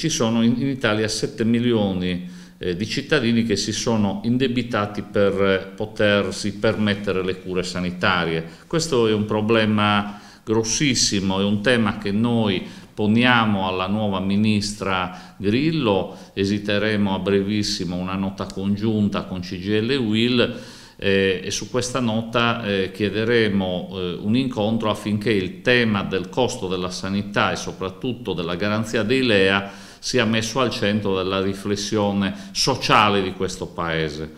Ci sono in Italia 7 milioni eh, di cittadini che si sono indebitati per potersi permettere le cure sanitarie. Questo è un problema grossissimo, è un tema che noi poniamo alla nuova ministra Grillo, esiteremo a brevissimo una nota congiunta con CGL e Will eh, e su questa nota eh, chiederemo eh, un incontro affinché il tema del costo della sanità e soprattutto della garanzia dei LEA sia messo al centro della riflessione sociale di questo Paese.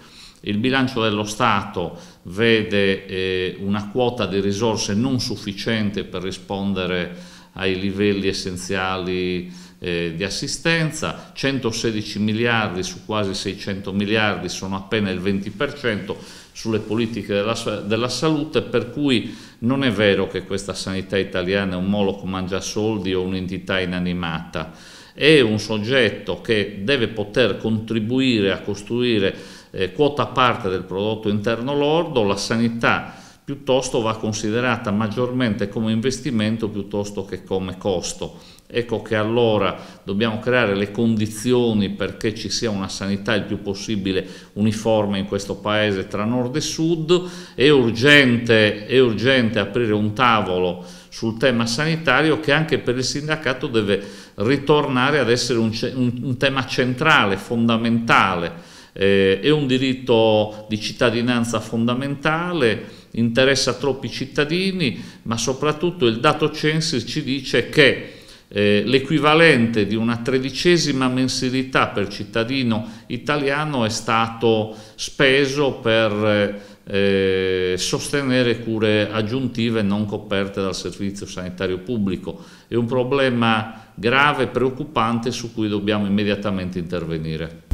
Il bilancio dello Stato vede eh, una quota di risorse non sufficiente per rispondere ai livelli essenziali eh, di assistenza, 116 miliardi su quasi 600 miliardi sono appena il 20% sulle politiche della, della, salute, per cui non è vero che questa sanità italiana è un moloco mangia soldi o un'entità inanimata, è un soggetto che deve poter contribuire a costruire eh, quota parte del prodotto interno lordo, la sanità piuttosto va considerata maggiormente come investimento piuttosto che come costo. Ecco che allora dobbiamo creare le condizioni perché ci sia una sanità il più possibile uniforme in questo paese tra nord e sud. È urgente, è urgente aprire un tavolo sul tema sanitario che anche per il sindacato deve ritornare ad essere un, un, un tema centrale, fondamentale. Eh, è un diritto di cittadinanza fondamentale interessa troppi cittadini, ma soprattutto il dato Censis ci dice che eh, l'equivalente di una tredicesima mensilità per cittadino italiano è stato speso per eh, eh sostenere cure aggiuntive non coperte dal servizio sanitario pubblico. È un problema grave, e preoccupante su cui dobbiamo immediatamente intervenire.